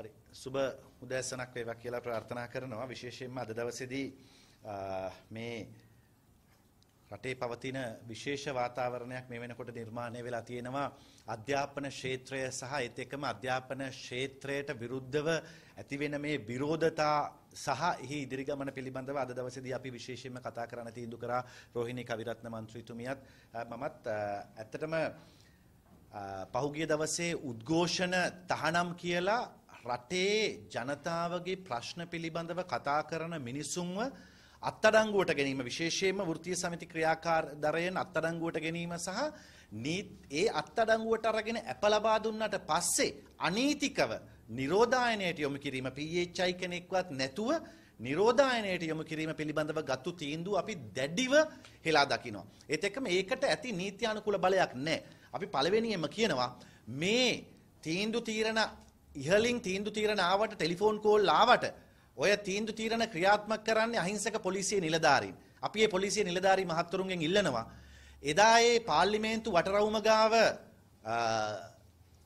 හරි සුබ උදෑසනක් වේවා කියලා ප්‍රාර්ථනා කරනවා විශේෂයෙන්ම අද දවසේදී මේ රටේ පවතින විශේෂ වාතාවරණයක් මේ වෙනකොට නිර්මාණය වෙලා තියෙනවා අධ්‍යාපන ක්ෂේත්‍රය සහ ඒත් එක්කම අධ්‍යාපන ක්ෂේත්‍රයට විරුද්ධව ඇතිවෙන මේ විරෝධතා සහ එහි ඉදිරි ගමන පිළිබඳව අද දවසේදී අපි විශේෂයෙන්ම කතා කරන්න තීන්දුව කරා රෝහිණී කවිරත්න මන්ත්‍රීතුමියත් මමත් ඇත්තටම පහුගිය දවසේ උද්ඝෝෂණ තහනම් කියලා රටේ ජනතාවගේ ප්‍රශ්න පිළිබඳව කතා කරන මිනිසුන්ව අත්අඩංගුවට ගැනීම විශේෂයෙන්ම වෘත්තීය සමිති ක්‍රියාකාරදරයෙන් අත්අඩංගුවට ගැනීම සහ ඒ අත්අඩංගුවට අරගෙන ඇප ලබා දුන්නට පස්සේ අනීතිකව නිරෝධායනයට යොමු කිරීම PHI කෙනෙක්වත් නැතුව නිරෝධායනයට යොමු කිරීම පිළිබඳව ගත්තු තීන්දුව අපි දැඩිව හෙලා දකිනවා. ඒත් එක්කම ඒකට ඇති නීත්‍යානුකූල බලයක් නැහැ. අපි පළවෙනියෙන්ම කියනවා මේ තීන්දු තීරණ ඉහලින් තීන්දු තීරණ ආවට ටෙලිෆෝන් කෝල් ආවට ඔය තීන්දු තීරණ ක්‍රියාත්මක කරන්නේ අහිංසක පොලිසිය නිලධාරීන්. අපි මේ පොලිසිය නිලධාරී මහත්තුරුන්ගෙන් ඉල්ලනවා එදා ඒ පාර්ලිමේන්තු වටරවුම ගාව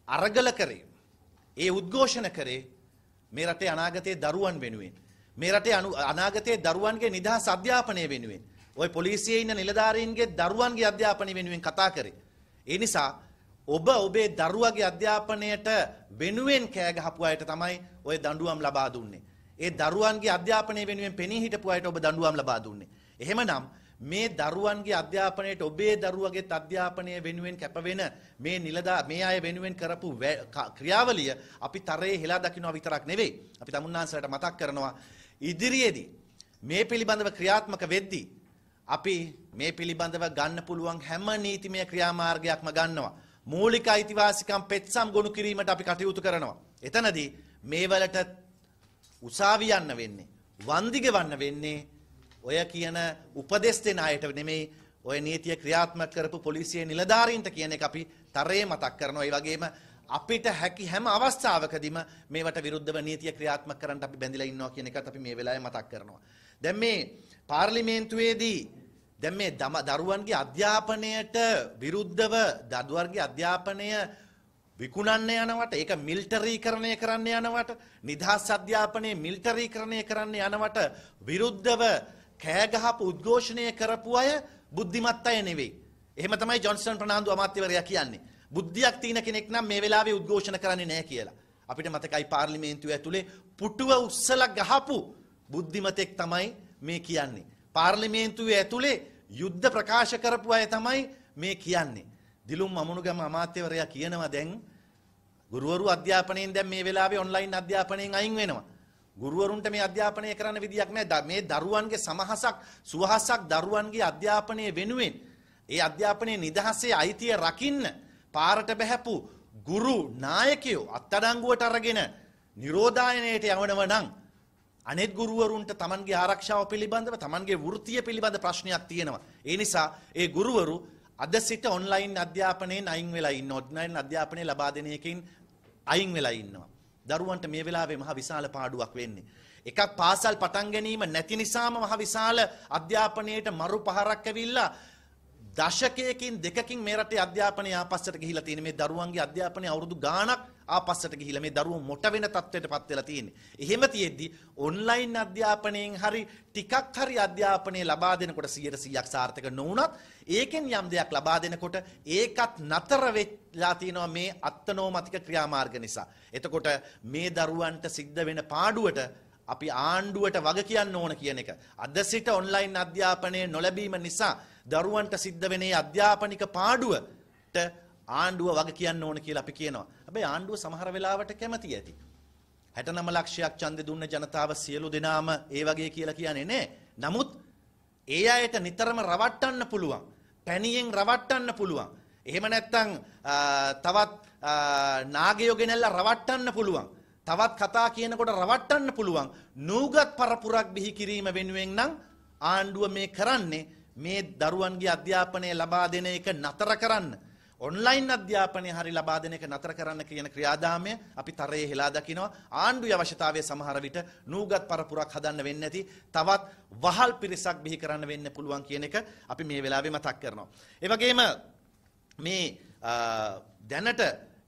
අරගල කරේ ඒ උද්ඝෝෂණ කරේ මේ රටේ අනාගතයේ දරුවන් වෙනුවෙන් මේ රටේ අනාගතයේ දරුවන්ගේ නිදහස් අධ්‍යාපනය වෙනුවෙන් ওই පොලිසියේ ඉන්න නිලධාරීන්ගේ දරුවන්ගේ අධ්‍යාපනය වෙනුවෙන් කතා කරේ ඒ නිසා ඔබ ඔබේ දරුවගේ අධ්‍යාපනයට වෙනුවෙන් කෑ ගහපු අයට තමයි ওই දඬුවම් ලබා දුන්නේ. ඒ දරුවන්ගේ අධ්‍යාපනය වෙනුවෙන් පෙනී හිටපු අයට ඔබ දඬුවම් ලබා දුන්නේ. එහෙමනම් මේ දරුවන්ගේ අධ්‍යාපනයට ඔබේ දරුවගේ අධ්‍යාපනය වෙනුවෙන් කැපවෙන මේ නිලදා මේ අය වෙනුවෙන් කරපු ක්‍රියාවලිය අපි තරයේ හෙලා දකිනවා විතරක් නෙවෙයි. අපි තමුන්නාන්සලට මතක් කරනවා ඉදිරියේදී මේ පිළිබඳව ක්‍රියාත්මක වෙද්දී අපි මේ පිළිබඳව ගන්න පුළුවන් හැම නීතිමය ක්‍රියාමාර්ගයක්ම ගන්නවා. මූලික අයිතිවාසිකම් පෙත්සම් ගොනු කිරීමට අපි කටයුතු කරනවා. එතනදී මේ වලට උසාවි යන්න වෙන්නේ. වන්දි ගෙවන්න වෙන්නේ ඔය කියන උපදෙස් දෙන අයට නෙමෙයි ඔය නීතිය ක්‍රියාත්මක කරපු පොලිසිය නිලධාරීන්ට කියන එක අපි තරයේ මතක් කරනවා. ඒ වගේම අපිට හැකි හැම අවස්ථාවකදීම මේවට විරුද්ධව නීතිය ක්‍රියාත්මක කරන්න අපි බැඳිලා ඉන්නවා කියන එකත් අපි මේ වෙලාවේ මතක් කරනවා. දැන් මේ පාර්ලිමේන්තුවේදී දැන් මේ දරුවන්ගේ අධ්‍යාපනයට විරුද්ධව දරුවන්ගේ අධ්‍යාපනය විකුණන්න යනවට ඒක මිල්ටරීකරණය කරන්න යනවට නිදහස් අධ්‍යාපනයේ මිල්ටරීකරණය කරන්න යනවට විරුද්ධව කෑගහපු උද්ඝෝෂණය කරපු අය බුද්ධිමත් අය නෙවෙයි. එහෙම තමයි ජොන්සන් ප්‍රනාන්දු අමාත්‍යවරයා කියන්නේ. බුද්ධියක් තියෙන කෙනෙක් නම් මේ වෙලාවේ උද්ඝෝෂණ කරන්නේ නැහැ කියලා. අපිට මතකයි පාර්ලිමේන්තුව ඇතුලේ පුටුව උස්සලා ගහපු බුද්ධිමතෙක් තමයි මේ කියන්නේ. පාර්ලිමේන්තුවේ ඇතුලේ යුද්ධ ප්‍රකාශ කරපු අය තමයි මේ කියන්නේ. දිලුම් අමුණුගම අමාත්‍යවරයා කියනවා දැන් ගුරුවරු අධ්‍යාපනයෙන් දැන් මේ වෙලාවේ ඔන්ලයින් අධ්‍යාපනයෙන් අයින් වෙනවා. ගුරුවරුන්ට මේ අධ්‍යාපනය කරන්න විදියක් නැහැ. මේ දරුවන්ගේ සමහසක්, සුවහසක් දරුවන්ගේ අධ්‍යාපනය වෙනුවෙන් ඒ අධ්‍යාපනයේ නිදහසේ අයිතිය රකින්න පාරට බැහැපු ගුරු නායකයෝ අත්අඩංගුවට අරගෙන නිරෝධායනයට යවනව නම් අනෙත් ගුරුවරුන්ට තමන්ගේ ආරක්ෂාව පිළිබඳව තමන්ගේ වෘත්තිය පිළිබඳ ප්‍රශ්නයක් තියෙනවා. ඒ නිසා ඒ ගුරුවරු අද සිට ඔන්ලයින් අධ්‍යාපනයෙන් අයින් වෙලා ඉන්න ඔන්ලයින් අධ්‍යාපනය ලබා දෙන එකෙන් අයින් වෙලා ඉන්නවා. දරුවන්ට මේ වෙලාවේ මහ විශාල පාඩුවක් වෙන්නේ. එකක් පාසල් පටන් ගැනීම නැති නිසාම මහ විශාල අධ්‍යාපනයේට මරු පහරක් ඇවිල්ලා දශකයකින් දෙකකින් මේ රටේ අධ්‍යාපනය ආපස්සට ගිහිලා තියෙන මේ දරුවන්ගේ අධ්‍යාපනය අවුරුදු ගාණක් ආපස්සට ගිහිලා මේ දරුවෝ මොට වෙන තත්ත්වයට පත් වෙලා තියෙන්නේ. එහෙම තියෙද්දි ඔන්ලයින් අධ්‍යාපනයෙන් හරි ටිකක් හරි අධ්‍යාපනය ලබා දෙනකොට 100%ක් සාර්ථක නොවුනත් ඒකෙන් යම් දෙයක් ලබා දෙනකොට ඒකත් නතර වෙලා තියෙනවා මේ අත්නෝමතික ක්‍රියාමාර්ග නිසා. එතකොට මේ දරුවන්ට සිද්ධ වෙන පාඩුවට අපි ආණ්ඩුවට වග කියන්න ඕන කියන එක. අද සිට ඔන්ලයින් අධ්‍යාපනය නොලැබීම නිසා දරුවන්ට සිද්ධ වෙනේ අධ්‍යාපනික පාඩුවට ආණ්ඩුව වග කියන්න ඕන කියලා අපි කියනවා. හැබැයි ආණ්ඩුව සමහර වෙලාවට කැමති ඇති. 69 ලක්ෂයක් ඡන්දෙ දුන්න ජනතාව සියලු දෙනාම ඒ වගේ කියලා කියන්නේ නෑ. නමුත් ඒ අයට නිතරම රවට්ටන්න පුළුවන්. පැණියෙන් රවට්ටන්න පුළුවන්. එහෙම නැත්නම් තවත් නාගයෝ ගෙනල්ලා රවට්ටන්න පුළුවන්. තවත් කතා කියනකොට රවට්ටන්න පුළුවන් නූගත් පරපුරක් බිහි කිරීම වෙනුවෙන් නම් ආණ්ඩුව මේ කරන්නේ මේ දරුවන්ගේ අධ්‍යාපනය ලබා දෙන එක නතර කරන්න ඔන්ලයින් අධ්‍යාපනය හරි ලබා දෙන එක නතර කරන්න කියන ක්‍රියාදාමය අපි තරයේ හෙලා දකිනවා ආණ්ඩුවේ අවශ්‍යතාවය සමහර විට නූගත් පරපුරක් හදන්න වෙන්නේ නැති තවත් වහල් පිරිසක් බිහි කරන්න වෙන්න පුළුවන් කියන එක අපි මේ වෙලාවේ මතක් කරනවා ඒ වගේම මේ දැනට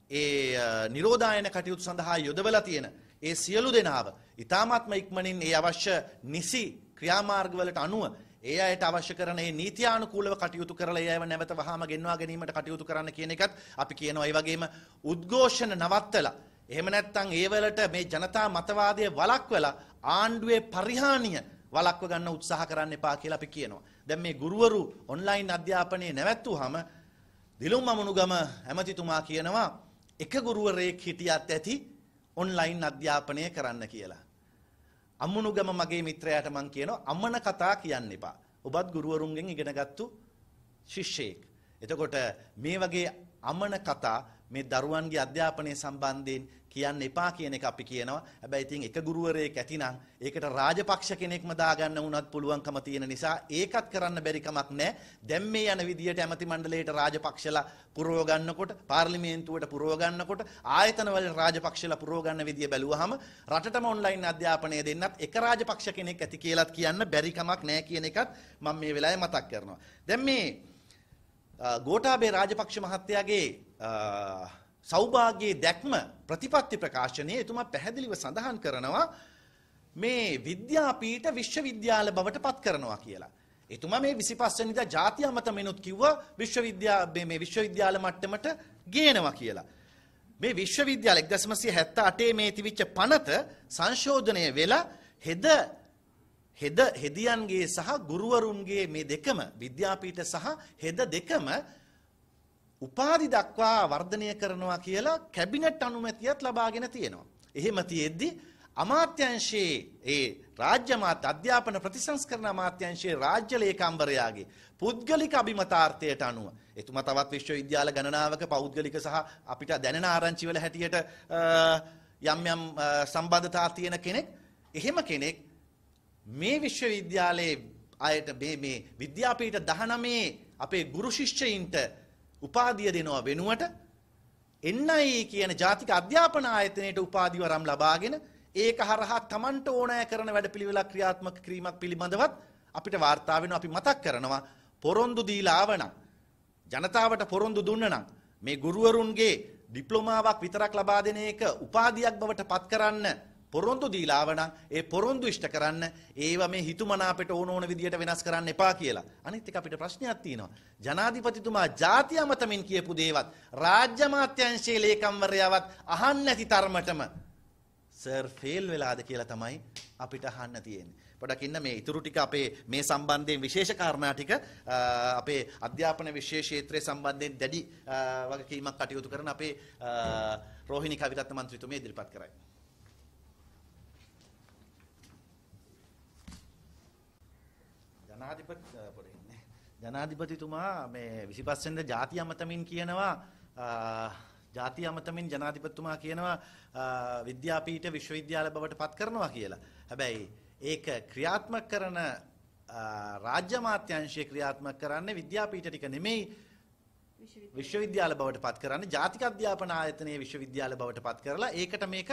ඒ නිරෝධායන කටයුතු සඳහා යොදවලා තියෙන ඒ සියලු දෙනාව ඉතාමත්ම ඉක්මනින් ඒ අවශ්‍ය නිසි ක්‍රියාමාර්ගවලට අනුව ඒ අයට අවශ්‍ය කරන ඒ නීතියානුකූලව කටයුතු කරලා ඒව නැවත වහාම ගෙන්වා ගැනීමට කටයුතු කරන්න කියන එකත් අපි කියනවා. ඒ වගේම උද්ඝෝෂණ නවත්තලා එහෙම නැත්නම් ඒ වලට මේ ජනතා මතවාදය වළක්වලා ආණ්ඩුවේ පරිහානිය වළක්ව ගන්න උත්සාහ කරන්න එපා කියලා අපි කියනවා. දැන් මේ ගුරුවරු ඔන්ලයින් අධ්‍යාපනයේ නැවැත්තුවාම දිලුම් මමුණුගම ඇමතිතුමා කියනවා එක ගුරුවරයෙක් හිටියත් ඇති ඔන්ලයින් අධ්‍යාපනය කරන්න කියලා. අම්මුණුගම මගේ මිත්‍රයාට මං කියනවා අම්මන කතා කියන්න එපා. ඔබත් ගුරුවරුන්ගෙන් ඉගෙනගත්තු ශිෂ්‍යයෙක්. එතකොට මේ වගේ අමන කතා මේ දරුවන්ගේ අධ්‍යාපනය සම්බන්ධයෙන් කියන්න එපා කියන එක අපි කියනවා. හැබැයි ඉතින් එක ගුරුවරයෙක් ඇතිනම් ඒකට රාජපක්ෂ කෙනෙක්ම දාගන්න වුණත් පුළුවන්කම තියෙන නිසා ඒකත් කරන්න බැරි කමක් නැහැ. දැන් මේ යන විදියට ඇමති මණ්ඩලයට රාජපක්ෂලා පුරව ගන්නකොට, පාර්ලිමේන්තුවට පුරව ගන්නකොට, ආයතනවල රාජපක්ෂලා පුරව ගන්න විදිය බැලුවහම රටටම ඔන්ලයින් අධ්‍යාපනය දෙන්නත් එක රාජපක්ෂ කෙනෙක් ඇති කියලාත් කියන්න බැරි කමක් නැහැ කියන එකත් මම මේ වෙලාවේ මතක් කරනවා. දැන් මේ ගෝඨාභය රාජපක්ෂ මහත්තයාගේ සෞභාග්‍යයේ දැක්ම ප්‍රතිපත්ති ප්‍රකාශනයේ එතුමා පැහැදිලිව සඳහන් කරනවා මේ විද්‍යාපීඨ විශ්වවිද්‍යාල බවට පත් කරනවා කියලා. එතුමා මේ 25 වෙනිදා ජාති අමත මෙනුත් කිව්වා විශ්වවිද්‍යා මේ විශ්වවිද්‍යාල මට්ටමට ගේනවා කියලා. මේ විශ්වවිද්‍යාල 1978 මේ තිබිච්ච පනත සංශෝධනය වෙලා හෙද හෙද හෙදියන්ගේ සහ ගුරුවරුන්ගේ මේ දෙකම විද්‍යාපීඨ සහ හෙද දෙකම උපාධි දක්වා වර්ධනය කරනවා කියලා කැබිනට් අනුමැතියත් ලබාගෙන තියෙනවා. එහෙම තියෙද්දි අමාත්‍යංශයේ ඒ රාජ්‍ය මාත් අධ්‍යාපන ප්‍රතිසංස්කරණ අමාත්‍යංශයේ රාජ්‍ය ලේකම්වරයාගේ පුද්ගලික අභිමතාර්ථයට අනුව එතුමා තවත් විශ්වවිද්‍යාල ගණනාවක පෞද්ගලික සහ අපිට දැනෙන ආරංචිවල හැටියට යම් යම් සම්බන්ධතා තියෙන කෙනෙක් එහෙම කෙනෙක් මේ විශ්වවිද්‍යාලයේ අයට මේ මේ විද්‍යාපීඨ 19 අපේ ගුරු ශිෂ්‍යයින්ට උපාධිය දෙනවා වෙනුවට NIE කියන ජාතික අධ්‍යාපන ආයතනයට උපාධිවරම් ලබාගෙන ඒක හරහා Tamanට ඕනෑ කරන වැඩපිළිවෙලක් ක්‍රියාත්මක කිරීමක් පිළිබඳවත් අපිට වාර්තා වෙනවා අපි මතක් කරනවා පොරොන්දු දීලා ආවනම් ජනතාවට පොරොන්දු දුන්නනම් මේ ගුරුවරුන්ගේ ඩිප්ලෝමාවක් විතරක් ලබා දෙන එක උපාධියක් බවට පත් කරන්න පොරොන්දු දීලාවනං ඒ පොරොන්දු ඉෂ්ට කරන්න ඒව මේ හිතුමනාපට ඕන ඕන විදියට වෙනස් කරන්න එපා කියලා. අනිත් එක අපිට ප්‍රශ්නයක් තියෙනවා. ජනාධිපතිතුමා ජාතිය මතමින් කියපු දේවත් රාජ්‍ය මාත්‍යංශයේ ලේකම්වරයාවත් අහන්න නැති තරමටම සර් ෆේල් වෙලාද කියලා තමයි අපිට අහන්න තියෙන්නේ. පොඩක් ඉන්න මේ ඉතුරු ටික අපේ මේ සම්බන්ධයෙන් විශේෂ කාරණා ටික අපේ අධ්‍යාපන විශේෂ ක්ෂේත්‍රය සම්බන්ධයෙන් දැඩි වගකීමක් කටයුතු කරන අපේ රෝහිණී කවිරත්න මන්ත්‍රීතුමිය ඉදිරිපත් කරයි. ජනාධිපති ජනාධිපතිතුමා මේ 25 වෙනිදා ජාතිය අමතමින් කියනවා ජාතිය අමතමින් ජනාධිපතිතුමා කියනවා විද්‍යාපීඨ විශ්වවිද්‍යාල බවට පත් කරනවා කියලා. හැබැයි ඒක ක්‍රියාත්මක කරන රාජ්‍ය මාත්‍යංශය ක්‍රියාත්මක කරන්නේ විද්‍යාපීඨ ටික නෙමෙයි විශ්වවිද්‍යාල බවට පත් කරන්නේ ජාතික අධ්‍යාපන ආයතනයේ විශ්වවිද්‍යාල බවට පත් කරලා ඒකට මේක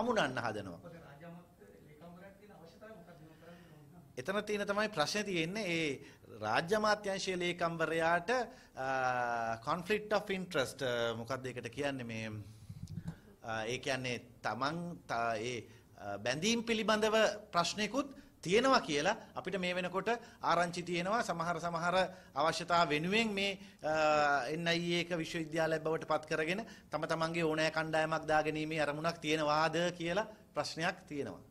අමුණන්න හදනවා. එතන තියෙන තමයි ප්‍රශ්නේ තියෙන්නේ ඒ රාජ්‍ය අමාත්‍යංශයේ ලේකම්වරයාට conflict of interest මොකක්ද ඒකට කියන්නේ මේ ඒ කියන්නේ තමන් ඒ බැඳීම් පිළිබඳව ප්‍රශ්නිකුත් තියෙනවා කියලා අපිට මේ වෙනකොට ආරංචි තියෙනවා සමහර සමහර අවශ්‍යතා වෙනුවෙන් මේ NIE එක විශ්වවිද්‍යාලය බවට පත් කරගෙන තම තමන්ගේ ඕනෑ කණ්ඩායමක් දාගැනීමේ අරමුණක් තියෙනවාද කියලා ප්‍රශ්නයක් තියෙනවා.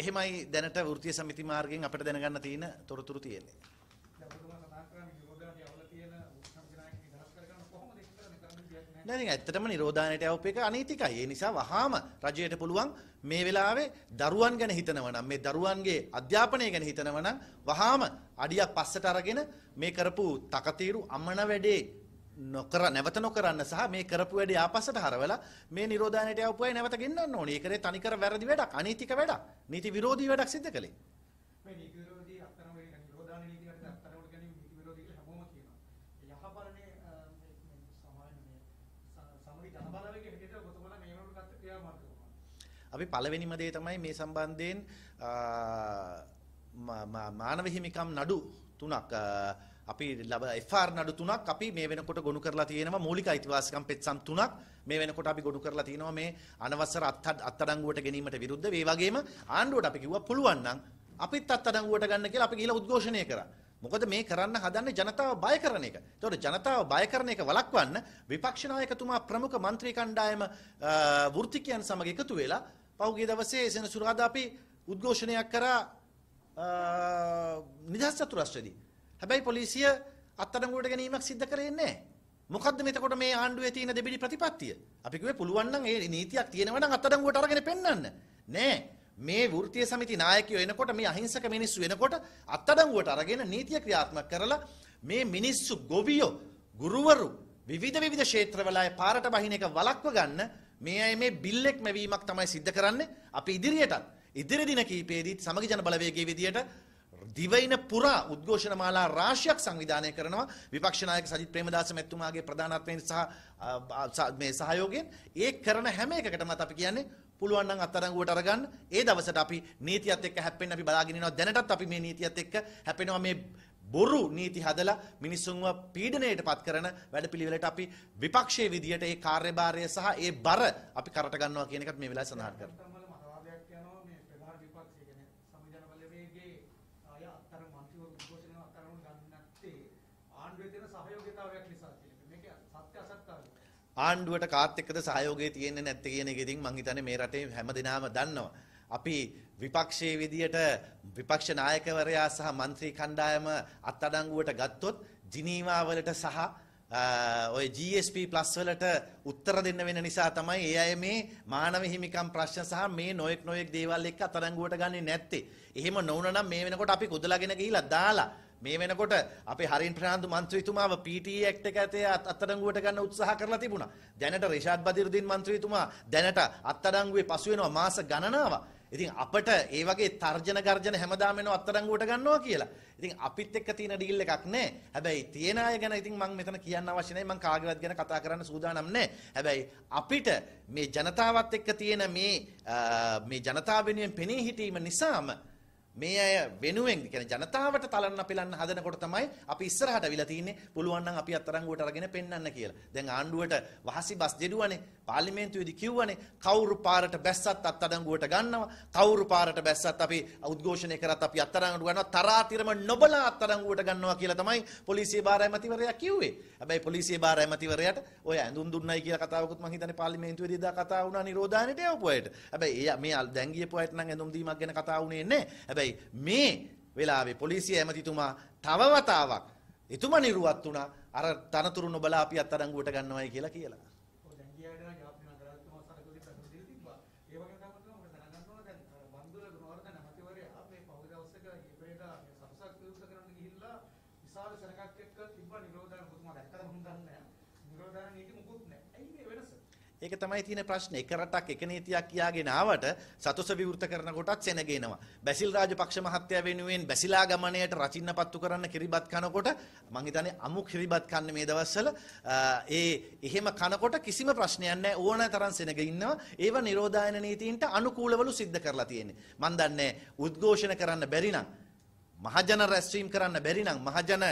එහෙමයි දැනට වෘත්තීය සමිති මාර්ගයෙන් අපිට දැනගන්න තියෙන තොරතුරු තියෙන්නේ. නෑ ඇත්තටම නිරෝධානයට යවපු එක අනීතිකයි. ඒ නිසා වහාම රජයට පුළුවන් මේ වෙලාවේ දරුවන් ගැන හිතනවා නම් මේ දරුවන්ගේ අධ්‍යාපනය ගැන හිතනවා නම් වහාම අඩියක් පස්සට අරගෙන මේ කරපු තකතිරු අමන වැඩේ නොකර නැවත නොකරන්න සහ මේ කරපු වැඩේ ආපස්සට හරවලා මේ නිරෝධායනයට යවපු අය නැවත ගෙන්නන්න ඕනේ. ඒකනේ තනිකර වැරදි වැඩක්, අනීතික වැඩක්, නීති විරෝධී වැඩක් සිද්ධ කළේ. මේ නීති විරෝධී අත්තරම කියන්නේ නිරෝධායන නීති ගැන අත්තරම කියන්නේ නීති විරෝධී කියලා හැමෝම කියනවා. යහපලනේ මේ සමාජ මේ සමුදි ජනබලවේගයේ හැටියට ඔතකොලා මේ වලට ගත්ත ක්‍රියාමාර්ග අපි පළවෙනිම දේ තමයි මේ සම්බන්ධයෙන් මානව හිමිකම් නඩු තුනක් අපි ලබ FR නඩු තුනක් අපි මේ වෙනකොට ගොනු කරලා තියෙනවා මූලික අයිතිවාසිකම් පෙත්සම් තුනක් මේ වෙනකොට අපි ගොනු කරලා තියෙනවා මේ අනවසර අත්අඩංගුවට ගැනීමට විරුද්ධව ඒ වගේම ආණ්ඩුවට අපි කිව්වා පුළුවන් නම් අපිත් අත්අඩංගුවට ගන්න කියලා අපි ගිහලා උද්ඝෝෂණය කරා. මොකද මේ කරන්න හදන්නේ ජනතාව බය කරන එක. ඒතකොට ජනතාව බය කරන එක වළක්වන්න විපක්ෂ නායකතුමා ප්‍රමුඛ മന്ത്രി කණ්ඩායම වෘත්තිකයන් සමග එකතු වෙලා පහුගිය දවසේ සෙනසුරාදා අපි උද්ඝෝෂණයක් කරා නිදහස් චතුරස්‍රදී හැබැයි පොලිසිය අත්අඩංගුවට ගැනීමක් සිද්ධ කරේ නැහැ. මොකද්ද මෙතකොට මේ ආණ්ඩුවේ තියෙන දෙබිඩි ප්‍රතිපත්තිය? අපි කිව්වේ පුළුවන් නම් ඒ නීතියක් තියෙනවා නම් අත්අඩංගුවට අරගෙන පෙන්වන්න. නෑ. මේ වෘත්තීය සමිති නායකයෝ එනකොට මේ අහිංසක මිනිස්සු එනකොට අත්අඩංගුවට අරගෙන නීතිය ක්‍රියාත්මක කරලා මේ මිනිස්සු ගොවියෝ ගුරුවරු විවිධ විධ ශේත්‍රවලය පාරට බහින එක වලක්ව ගන්න මේ අය මේ බිල්ලෙක් මැවීමක් තමයි සිද්ධ කරන්නේ අපි ඉදිරියටත් ඉදිරි දින කීපයේදීත් සමග ජන බලවේගයේ විදියට දිවයින පුරා උද්ඝෝෂණ මාලා රාශියක් සංවිධානය කරනවා විපක්ෂ නායක සජිත් ප්‍රේමදාස මැතිතුමාගේ ප්‍රධානත්වයෙන් සහ මේ සහයෝගයෙන් ඒ කරන හැම එකකටමත් අපි කියන්නේ පුළුවන් නම් අත්අඩංගුවට අරගන්න ඒ දවසට අපි නීතියත් එක්ක හැප්පෙන්න අපි බලාගෙන ඉනවා දැනටත් අපි මේ නීතියත් එක්ක හැපෙනවා මේ බොරු නීති හදලා මිනිසුන්ව පීඩනයට පත් කරන වැඩපිළිවෙලට අපි විපක්ෂයේ විදියට ඒ කාර්යභාරය සහ ඒ බර අපි කරට ගන්නවා කියන එකත් මේ වෙලාවේ සඳහන් කරනවා ආණ්ඩුවට කාත් එක්කද සහයෝගය තියෙන්නේ නැත්තේ කියන එක ඉතින් මං හිතන්නේ මේ රටේ හැමදෙනාම දන්නවා. අපි විපක්ෂයේ විදියට විපක්ෂ නායකවරයා සහ മന്ത്രി කණ්ඩායම අත්අඩංගුවට ගත්තොත් ජිනීවා වලට සහ ඔය GSP+ වලට උත්තර දෙන්න වෙන නිසා තමයි ඒ අය මේ මානව හිමිකම් ප්‍රශ්න සහ මේ නොයෙක් නොයෙක් දේවල් එක්ක අත්අඩංගුවට ගන්නේ නැත්තේ. එහෙම නොවුනනම් මේ වෙනකොට අපි කුදලාගෙන ගිහිලා දාලා මේ වෙනකොට අපේ හරින් ප්‍රනාන්දු මන්ත්‍රීතුමාව PTA e Act එක ඇතේ අත්අඩංගුවට ගන්න උත්සාහ කරලා තිබුණා. දැනට රිෂාඩ් බදිරුද්දීන් මන්ත්‍රීතුමා දැනට අත්අඩංගුවේ පසු වෙනවා මාස ගණනාවක්. ඉතින් අපට ඒ වගේ තර්ජන ගර්ජන හැමදාම වෙනවා අත්අඩංගුවට ගන්නවා කියලා. ඉතින් අපිත් එක්ක තියෙන ඩීල් එකක් නෑ. හැබැයි තියෙන අය ගැන ඉතින් මම මෙතන කියන්න අවශ්‍ය නෑ. මම කාගේවත් ගැන කතා කරන්න සූදානම් නෑ. හැබැයි අපිට මේ ජනතාවත් එක්ක තියෙන මේ මේ ජනතාව වෙනුවෙන් පෙනී හිටීම නිසාම මේ අය වෙනුවෙන් කියන්නේ ජනතාවට තලන්න පෙලන්න හදනකොට තමයි අපි ඉස්සරහට අවිලා තින්නේ පුළුවන් නම් අපි අත්තරංගුවට අරගෙන පෙන්වන්න කියලා. දැන් ආණ්ඩුවට වහසි බස් දෙඩුවනේ පාර්ලිමේන්තුවේදී කිව්වනේ කවුරු පාරට බැස්සත් අත්අඩංගුවට ගන්නවා. කවුරු පාරට බැස්සත් අපි උද්ඝෝෂණය කරත් අපි අත්අඩංගුවට ගන්නවා. තරාතිරම නොබලා අත්අඩංගුවට ගන්නවා කියලා තමයි පොලිසිය භාර ඇමතිවරයා කිව්වේ. හැබැයි පොලිසිය භාර ඇමතිවරයාට ඔය ඇඳුම් දුන්නයි කියලා කතාවකුත් මං හිතන්නේ පාර්ලිමේන්තුවේදී දා කතා වුණා නිරෝධායනට යවපු අයට. හැබැයි මේ දැන් ගියපු අයට නම් ඇඳුම් දීමක් ගැන කතා වුණේ නැහැ. හැබැයි මේ වෙලාවේ පොලිසිය ඇමතිතුමා තව වතාවක් එතුමා නිරුවත් වුණා අර තනතුරු නොබලා අපි අත්අඩංගුවට ගන්නවයි කියලා කියලා. විශාල සැනකක් එක්ක තිබ්බා නිරෝධ ඒක තමයි තියෙන ප්‍රශ්නේ. එක රටක් එක නීතියක් කියාගෙන ආවට සතොස විවෘත කරනකොටත් සෙනගෙනවා. බැසිල් රාජපක්ෂ මහත්තයා වෙනුවෙන් බැසිලා ගමණයට රචින්න පත්තු කරන්න කිරිබත් කනකොට මං හිතන්නේ අමු කිරිබත් කන්නේ මේ දවස්වල ඒ එහෙම කනකොට කිසිම ප්‍රශ්නයක් නැහැ ඕන තරම් සෙනග ඉන්නවා. ඒව නිරෝධායන නීතියින්ට අනුකූලවලු සිද්ධ කරලා තියෙන්නේ. මං දන්නේ උද්ඝෝෂණ කරන්න බැරි නම් මහජන රැස්වීම් කරන්න බැරි නම් මහජන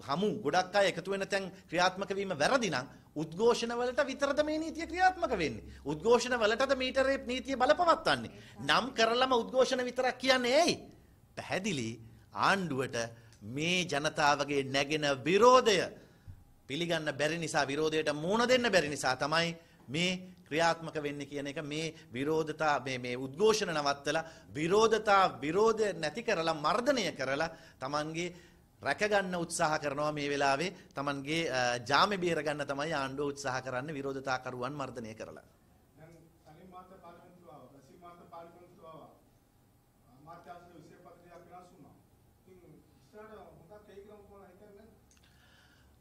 හමු ගොඩක් අය එකතු වෙන තැන් ක්‍රියාත්මක වීම වැරදි නම් උද්ඝෝෂණ වලට විතරද මේ නීතිය ක්‍රියාත්මක වෙන්නේ උද්ඝෝෂණ වලටද මීටරේ නීතිය බලපවත්වන්නේ නම් කරලම උද්ඝෝෂණ විතරක් කියන්නේ ඇයි පැහැදිලි ආණ්ඩුවට මේ ජනතාවගේ නැගෙන විරෝධය පිළිගන්න බැරි නිසා විරෝධයට මුහුණ දෙන්න බැරි නිසා තමයි මේ ක්‍රියාත්මක වෙන්න කියන එක මේ විරෝධතා මේ උද්ඝෝෂණ නවත්තලා විරෝධතා විරෝධය නැති කරලා මර්ධනය කරලා තමන්ගේ රැකගන්න උත්සාහ කරනවා මේ වෙලාවේ Tamanගේ ජාමේ බේරගන්න තමයි ආණ්ඩුව උත්සාහ කරන්නේ විරෝධතාකරුවන් මර්ධනය කරලා.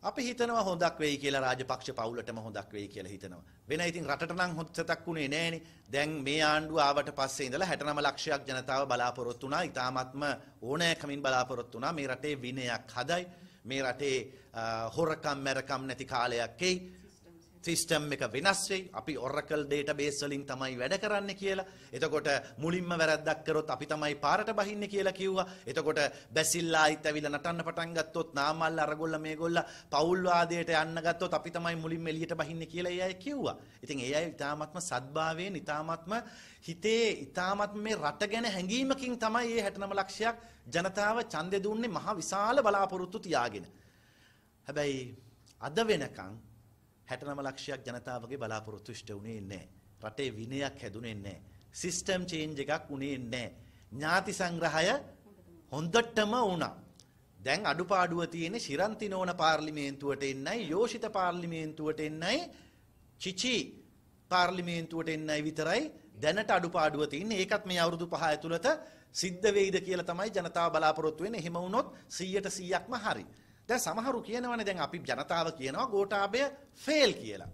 අපි හිතනවා හොඳක් වෙයි කියලා රාජපක්ෂ පවුලටම හොඳක් වෙයි කියලා හිතනවා. වෙන ඉතින් රටට නම් හොත්සතක් උනේ නෑනේ. දැන් මේ ආණ්ඩුව ආවට පස්සේ ඉඳලා 69 ලක්ෂයක් ජනතාව බලාපොරොත්තු වුණා. ඊටාත්ම ඕනෑකමින් බලාපොරොත්තු වුණා. මේ රටේ විනයක් හදයි. මේ රටේ හොරකම් මැරකම් නැති කාලයක් එයි. සිස්ටම් එක වෙනස් වෙයි. අපි Oracle database වලින් තමයි වැඩ කරන්නේ කියලා. එතකොට මුලින්ම වැරද්දක් කරොත් අපි තමයි පාරට බහින්නේ කියලා කිව්වා. එතකොට බැසිල්ලා අයිත් ඇවිල්ලා නටන්න පටන් ගත්තොත් නාමල් අරගොල්ල මේගොල්ල පවුල් වාදයට යන්න ගත්තොත් අපි තමයි මුලින්ම එළියට බහින්නේ කියලා ඒ අය කිව්වා. ඉතින් ඒ අය ඊටාත්ම සද්භාවයෙන් ඊටාත්ම හිතේ ඊටාත්ම මේ රට ගැන හැඟීමකින් තමයි මේ 69 ලක්ෂයක් ජනතාව ඡන්දේ දුන්නේ මහ විශාල බලාපොරොත්තු තියාගෙන. හැබැයි අද වෙනකන් 69 ලක්ෂයක් ජනතාවගේ බලාපොරොත්තු ඉෂ්ට වුණේ නැහැ. රටේ විනයක් හැදුනේ නැහැ. සිස්ටම් චේන්ජ් එකක් වුණේ නැහැ. ඥාති සංග්‍රහය හොඳටම වුණා. දැන් අඩුපාඩුව තියෙන්නේ ශිරන්තිනෝන පාර්ලිමේන්තුවට එන්නයි යෝෂිත පාර්ලිමේන්තුවට එන්නයි චිචි පාර්ලිමේන්තුවට එන්නයි විතරයි දැනට අඩුපාඩුව තියෙන්නේ. ඒකත් මේ අවුරුදු 5 ඇතුළත සිද්ධ වෙයිද කියලා තමයි ජනතාව බලාපොරොත්තු වෙන්නේ. එහෙම වුණොත් 100%ක්ම හරි. දැන් සමහරු කියනවනේ දැන් අපි ජනතාව කියනවා ගෝඨාභය ෆේල් කියලා.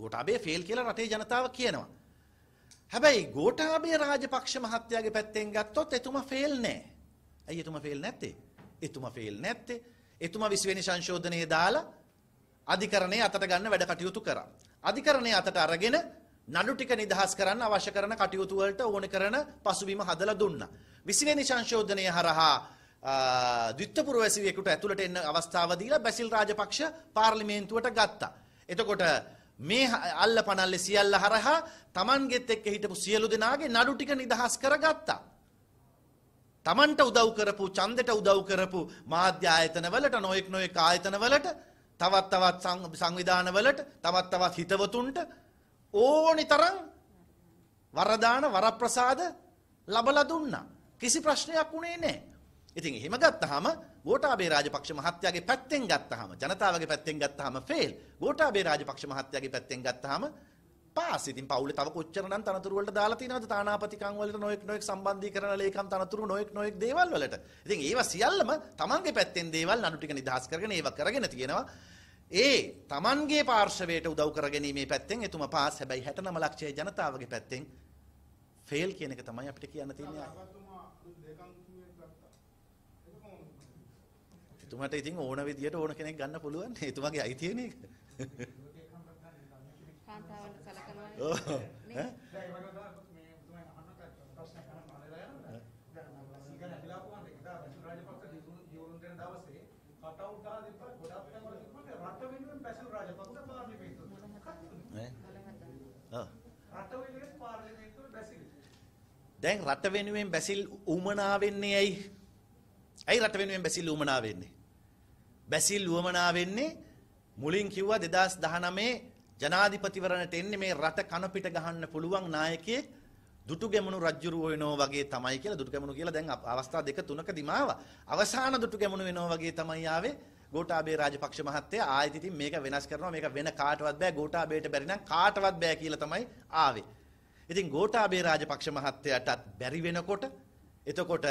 ගෝඨාභය ෆේල් කියලා රටේ ජනතාව කියනවා. හැබැයි ගෝඨාභය රාජපක්ෂ මහත්තයාගේ පැත්තෙන් ගත්තොත් එතුමා ෆේල් නෑ. ඇයි එතුමා ෆේල් නැත්තේ? එතුමා ෆේල් නැත්තේ. එතුමා 20 වෙනි සංශෝධනයේ දාලා අධිකරණය අතට ගන්න වැඩ කටයුතු කරා. අධිකරණය අතට අරගෙන නඩු ටික නිදහස් කරන්න අවශ්‍ය කරන කටයුතු වලට ඕන කරන පසුබිම හදලා දුන්නා. 20 වෙනි සංශෝධනය හරහා ද්විත්ව පුරවැසියෙකුට ඇතුළට එන්න අවස්ථාව දීලා බැසිල් රාජපක්ෂ පාර්ලිමේන්තුවට ගත්තා. එතකොට මේ අල්ල පනල්ලේ සියල්ල හරහා Tamanගෙත් එක්ක හිටපු සියලු දෙනාගේ නඩු ටික නිදහස් කරගත්තා. Tamanට උදව් කරපු, ඡන්දෙට උදව් කරපු මාධ්‍ය ආයතනවලට, නොඑක් නොඑක් ආයතනවලට, තවත් තවත් සංවිධානවලට, තවත් තවත් හිතවතුන්ට ඕනි තරම් වරදාන වරප්‍රසාද ලබලා දුන්නා. කිසි ප්‍රශ්නයක් වුණේ නැහැ. ඉතින් එහෙම ගත්තාම ගෝඨාභය රාජපක්ෂ මහත්තයාගේ පැත්තෙන් ගත්තාම ජනතාවගේ පැත්තෙන් ගත්තාම ෆේල්. ගෝඨාභය රාජපක්ෂ මහත්තයාගේ පැත්තෙන් ගත්තාම පාස්. ඉතින් පවුලේ තව කොච්චර නම් තනතුරු වලට දාලා තියනවද? තානාපතිකම් වලට නොඑක් නොඑක් සම්බන්ධීකරණ ලේකම් තනතුරු නොඑක් නොඑක් දේවල් වලට. ඉතින් ඒවා සියල්ලම තමන්ගේ පැත්තෙන් දේවල් අනු ටික නිදහස් කරගෙන ඒවා කරගෙන තියෙනවා. ඒ තමන්ගේ පාර්ශවයට උදව් කරගැනීමේ පැත්තෙන් එතුම පාස්. හැබැයි 69 ලක්ෂය ජනතාවගේ පැත්තෙන් ෆේල් කියන එක තමයි අපිට කියන්න තියෙන්නේ. එතුමාට ඉතින් ඕන විදියට ඕන කෙනෙක් ගන්න පුළුවන් නේ. එතුමාගේ අයිතිය නේ ඒක. කාන්තාවන් සලකනවා නේ. ඔව්. ඈ? දැන් ඒක තමයි මේ තුමා අහන්න ප්‍රශ්න කරන බලලා යනවා. දැන් සීගන ඇවිලා කොහොමද? ඉතින් රාජපක්ෂ දියුරුන් දෙන දවසේ කටවුට් ගාලා තිබ්බා ගොඩක් තැන්වල තිබ්බා රට වෙනුවෙන් පැසල් රාජපක්ෂ පාර්ලිමේන්තුව. ඈ? ආ. රට වෙනුවෙන් පාර්ලිමේන්තුව බැසිල්. දැන් රට වෙනුවෙන් බැසිල් උමනා වෙන්නේ ඇයි? ඇයි රට වෙනුවෙන් බැසිල් උමනා වෙන්නේ? බැසිල් වුවමනා වෙන්නේ මුලින් කිව්වා 2019 ජනාධිපතිවරණට එන්නේ මේ රට කන පිට ගහන්න පුළුවන් නායකයෙක් දුටුගැමුණු රජුරුව වෙනවා වගේ තමයි කියලා දුටුගැමුණු කියලා දැන් අවස්ථා දෙක තුනකදීම ආවා. අවසාන දුටුගැමුණු වෙනවා වගේ තමයි ආවේ. ගෝඨාභය රාජපක්ෂ මහත්තයා ආයෙත් ඉතින් මේක වෙනස් කරනවා මේක වෙන කාටවත් බෑ ගෝඨාභයට බැරි නම් කාටවත් බෑ කියලා තමයි ආවේ. ඉතින් ගෝඨාභය රාජපක්ෂ මහත්තයාටත් බැරි වෙනකොට එතකොට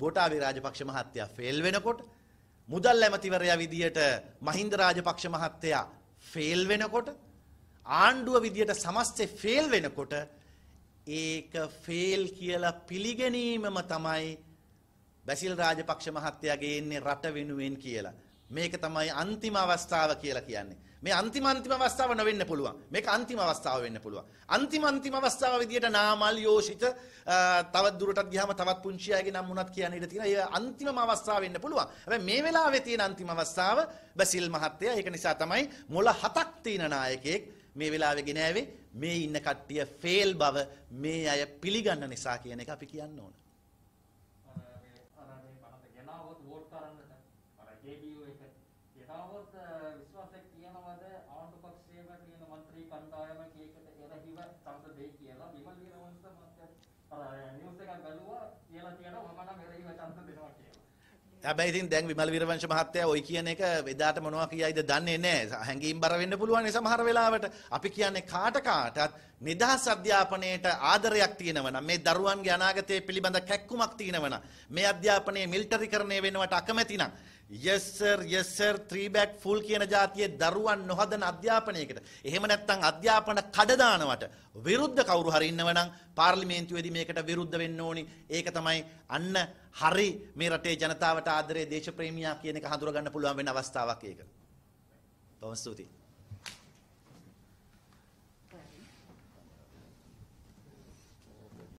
ගෝඨාභය රාජපක්ෂ මහත්තයා ෆේල් වෙනකොට මුදල් ඇමතිවරයා විදියට මහින්ද රාජපක්ෂ මහත්තයා ෆේල් වෙනකොට ආණ්ඩුව විදියට සමස්තේ ෆේල් වෙනකොට ඒක ෆේල් කියලා පිළිගැනීමම තමයි බැසිල් රාජපක්ෂ මහත්තයාගේ එන්නේ රට වෙනුවෙන් කියලා. මේක තමයි අන්තිම අවස්ථාව කියලා කියන්නේ. මේ අන්තිම අන්තිම අවස්ථාව නොවෙන්න පුළුවන්. මේක අන්තිම අවස්ථාව වෙන්න පුළුවන්. අන්තිම අන්තිම අවස්ථාව විදියට නාමල් යෝෂිත තවත් දුරටත් ගියාම තවත් පුංචි අයගේ නම් උනත් කියන්න ඉඩ තියෙනවා. ඒ අන්තිමම අවස්ථාව වෙන්න පුළුවන්. හැබැයි මේ වෙලාවේ තියෙන අන්තිම අවස්ථාව බැසිල් මහත්තයා. ඒක නිසා තමයි මොළ හතක් තියෙන නායකයෙක් මේ වෙලාවේ ගෙනෑවේ මේ ඉන්න කට්ටිය ෆේල් බව මේ අය පිළිගන්න නිසා කියන එක අපි කියන්න ඕන. හැබැයි ඉතින් දැන් විමල් වීරවංශ මහත්තයා ওই කියන එක එදාට මොනවා කියයිද දන්නේ නැහැ. හැංගීම් බර වෙන්න පුළුවන් ඒ සමහර වෙලාවට. අපි කියන්නේ කාට කාටත් නිදහස් අධ්‍යාපනයට ආදරයක් තියෙනවා නම් මේ දරුවන්ගේ අනාගතය පිළිබඳ කැක්කුමක් තියෙනවා නම් මේ අධ්‍යාපනයේ මිලිටරිකරණය වෙනවට අකමැති නම් යස්සර් යස්සර් 3 back full කියන જાතියේ දරුවන් නොහදන අධ්‍යාපනයකට එහෙම නැත්නම් අධ්‍යාපන කඩදානවට විරුද්ධ කවුරු හරි ඉන්නවනම් පාර්ලිමේන්තුවේදී මේකට විරුද්ධ වෙන්න ඕනි ඒක තමයි අන්න හරි මේ රටේ ජනතාවට ආදරේ දේශප්‍රේමියා කියන එක හඳුරගන්න පුළුවන් වෙන අවස්ථාවක් ඒක. බොහොම ස්තුතියි.